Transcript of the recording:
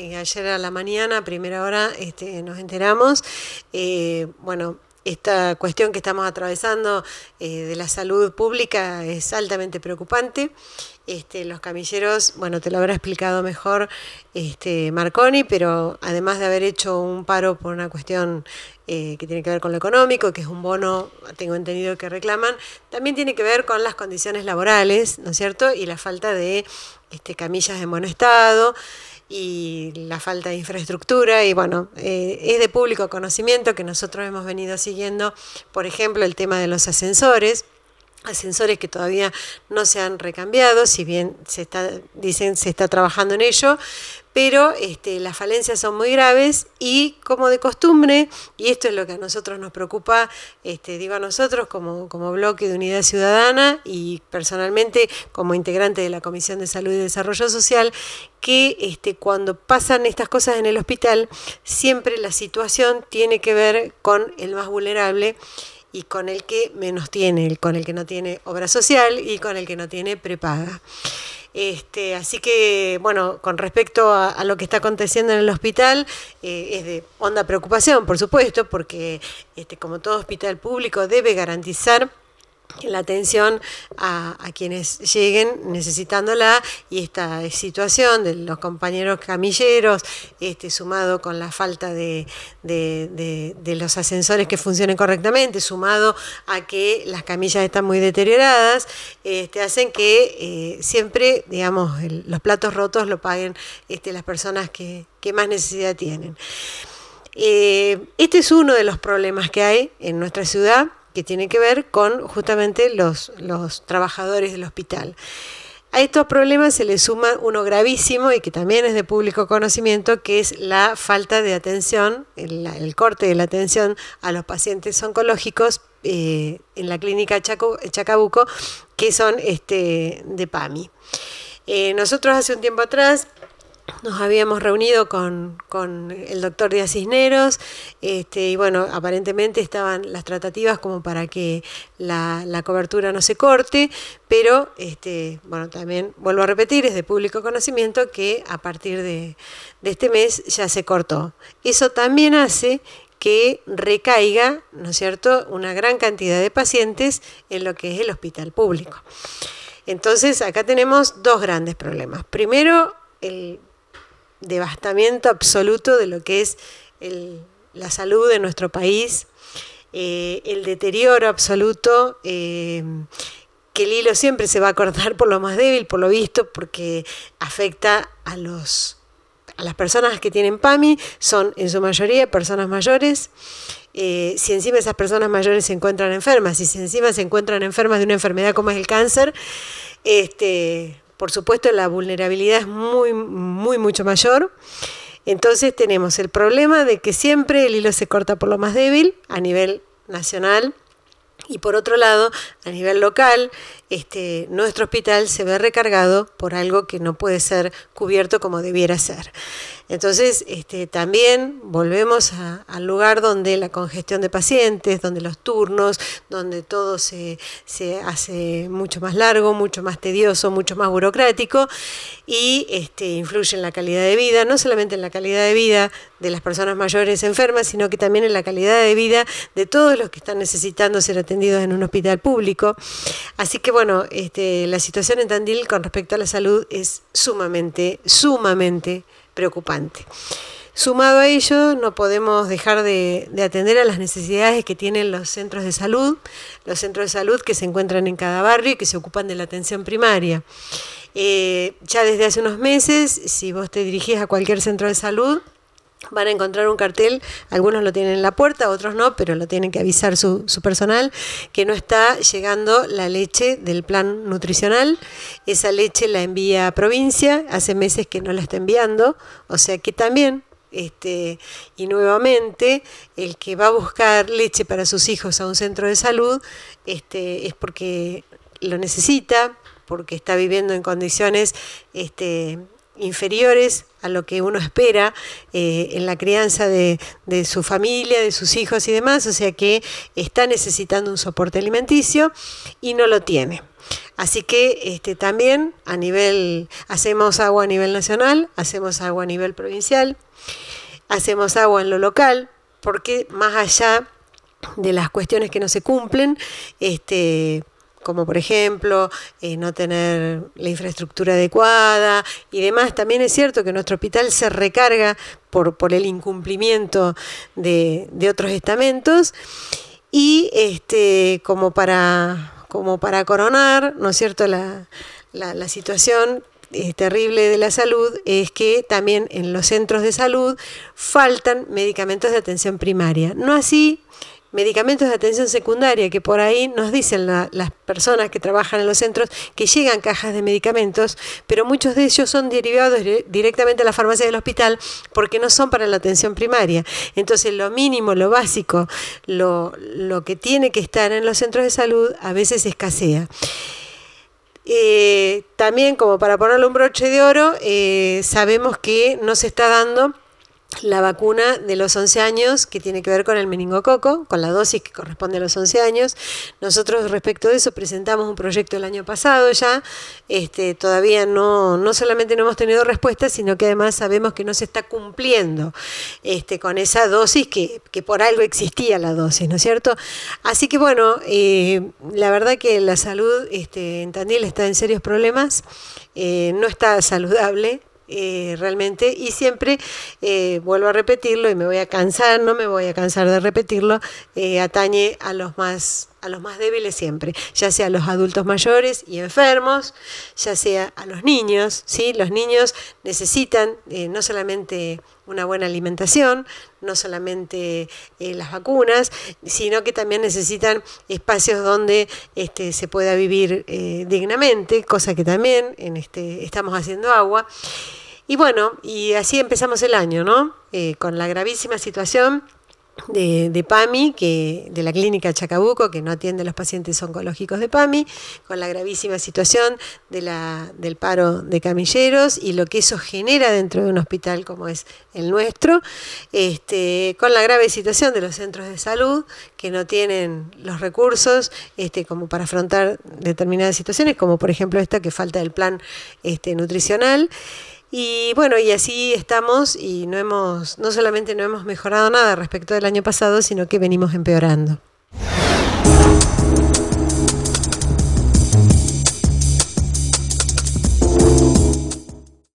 ayer a la mañana, a primera hora, este, nos enteramos. Eh, bueno, esta cuestión que estamos atravesando eh, de la salud pública es altamente preocupante. Este, los camilleros, bueno, te lo habrá explicado mejor este, Marconi, pero además de haber hecho un paro por una cuestión eh, que tiene que ver con lo económico, que es un bono, tengo entendido que reclaman, también tiene que ver con las condiciones laborales, ¿no es cierto? Y la falta de este, camillas de buen estado y la falta de infraestructura y bueno, eh, es de público conocimiento que nosotros hemos venido siguiendo, por ejemplo, el tema de los ascensores ascensores que todavía no se han recambiado, si bien se está, dicen se está trabajando en ello, pero este, las falencias son muy graves y como de costumbre, y esto es lo que a nosotros nos preocupa, este, digo a nosotros como, como bloque de unidad ciudadana y personalmente como integrante de la Comisión de Salud y Desarrollo Social, que este, cuando pasan estas cosas en el hospital, siempre la situación tiene que ver con el más vulnerable y con el que menos tiene, con el que no tiene obra social y con el que no tiene prepaga. Este, así que, bueno, con respecto a, lo que está aconteciendo en el hospital, eh, es de honda preocupación, por supuesto, porque este, como todo hospital público debe garantizar la atención a, quienes lleguen necesitándola y esta situación de los compañeros camilleros, este, sumado con la falta de, los ascensores que funcionen correctamente, sumado a que las camillas están muy deterioradas, este, hacen que eh, siempre, digamos, los platos rotos lo paguen este, las personas que, más necesidad tienen. Eh, este es uno de los problemas que hay en nuestra ciudad que tiene que ver con justamente los, los trabajadores del hospital. A estos problemas se le suma uno gravísimo y que también es de público conocimiento, que es la falta de atención, el, corte de la atención a los pacientes oncológicos eh, en la clínica Chaco, Chacabuco, que son este, de PAMI. Eh, nosotros hace un tiempo atrás nos habíamos reunido con, el doctor Díaz Cisneros este, y bueno, aparentemente estaban las tratativas como para que la, cobertura no se corte, pero este, bueno, también vuelvo a repetir, es de público conocimiento que a partir de, de este mes ya se cortó. Eso también hace que recaiga, ¿no es cierto?, una gran cantidad de pacientes en lo que es el hospital público. Entonces, acá tenemos dos grandes problemas. Primero, el devastamiento absoluto de lo que es la salud de nuestro país, eh, el deterioro absoluto, eh, que el hilo siempre se va a cortar por lo más débil, por lo visto, porque afecta a los las personas que tienen PAMI son en su mayoría personas mayores. Eh, si encima esas personas mayores se encuentran enfermas, y si encima se encuentran enfermas de una enfermedad como es el cáncer, este, por supuesto, la vulnerabilidad es muy, muy, mucho mayor. Entonces tenemos el problema de que siempre el hilo se corta por lo más débil a nivel nacional y por otro lado, a nivel local, este, nuestro hospital se ve recargado por algo que no puede ser cubierto como debiera ser. Entonces, este, también volvemos al lugar donde la congestión de pacientes, donde los turnos, donde todo se, hace mucho más largo, mucho más tedioso, mucho más burocrático y este, influye en la calidad de vida, no solamente en la calidad de vida de las personas mayores enfermas, sino que también en la calidad de vida de todos los que están necesitando ser atendidos en un hospital público. Así que bueno, este, la situación en Tandil con respecto a la salud es sumamente, sumamente preocupante. Sumado a ello, no podemos dejar de, atender a las necesidades que tienen los centros de salud, los centros de salud que se encuentran en cada barrio y que se ocupan de la atención primaria. Eh, ya desde hace unos meses, si vos te dirigís a cualquier centro de salud, van a encontrar un cartel, algunos lo tienen en la puerta, otros no, pero lo tienen que avisar su, su, personal, que no está llegando la leche del plan nutricional. Esa leche la envía a provincia, hace meses que no la está enviando, o sea que también... Este, y nuevamente, el que va a buscar leche para sus hijos a un centro de salud este, es porque lo necesita, porque está viviendo en condiciones este, inferiores a lo que uno espera eh, en la crianza de, su familia, de sus hijos y demás, o sea que está necesitando un soporte alimenticio y no lo tiene. Así que este, también a nivel, hacemos agua a nivel nacional, hacemos agua a nivel provincial, hacemos agua en lo local, porque más allá de las cuestiones que no se cumplen, este, como por ejemplo eh, no tener la infraestructura adecuada y demás. También es cierto que nuestro hospital se recarga por, por el incumplimiento de, otros estamentos y este, como, para, como para coronar, ¿no es cierto?, la, la, situación eh, terrible de la salud es que también en los centros de salud faltan medicamentos de atención primaria. No así medicamentos de atención secundaria, que por ahí nos dicen las personas que trabajan en los centros que llegan cajas de medicamentos, pero muchos de ellos son derivados directamente a la farmacia del hospital porque no son para la atención primaria. Entonces lo mínimo, lo básico, lo, que tiene que estar en los centros de salud a veces escasea. Eh, también como para ponerle un broche de oro, eh, sabemos que no se está dando la vacuna de los 11 años que tiene que ver con el meningococo, con la dosis que corresponde a los 11 años. Nosotros respecto de eso presentamos un proyecto el año pasado ya, este, todavía no, no solamente no hemos tenido respuesta, sino que además sabemos que no se está cumpliendo este, con esa dosis que, por algo existía la dosis, ¿no es cierto? Así que bueno, eh, la verdad que la salud este, en Tandil está en serios problemas, eh, no está saludable, eh, realmente, y siempre eh, vuelvo a repetirlo y me voy a cansar, no me voy a cansar de repetirlo, eh, atañe a los más a los más débiles siempre, ya sea a los adultos mayores y enfermos, ya sea a los niños, ¿sí? Los niños necesitan no solamente una buena alimentación, no solamente las vacunas, sino que también necesitan espacios donde este, se pueda vivir dignamente, cosa que también este, estamos haciendo agua. Y bueno, y así empezamos el año, ¿no? Eh, con la gravísima situación de, PAMI, que, de la clínica Chacabuco, que no atiende a los pacientes oncológicos de PAMI, con la gravísima situación de la, del paro de camilleros y lo que eso genera dentro de un hospital como es el nuestro, este, con la grave situación de los centros de salud que no tienen los recursos este, como para afrontar determinadas situaciones, como por ejemplo esta que falta del plan este, nutricional. Y bueno, y así estamos y no hemos, no solamente no hemos mejorado nada respecto del año pasado, sino que venimos empeorando.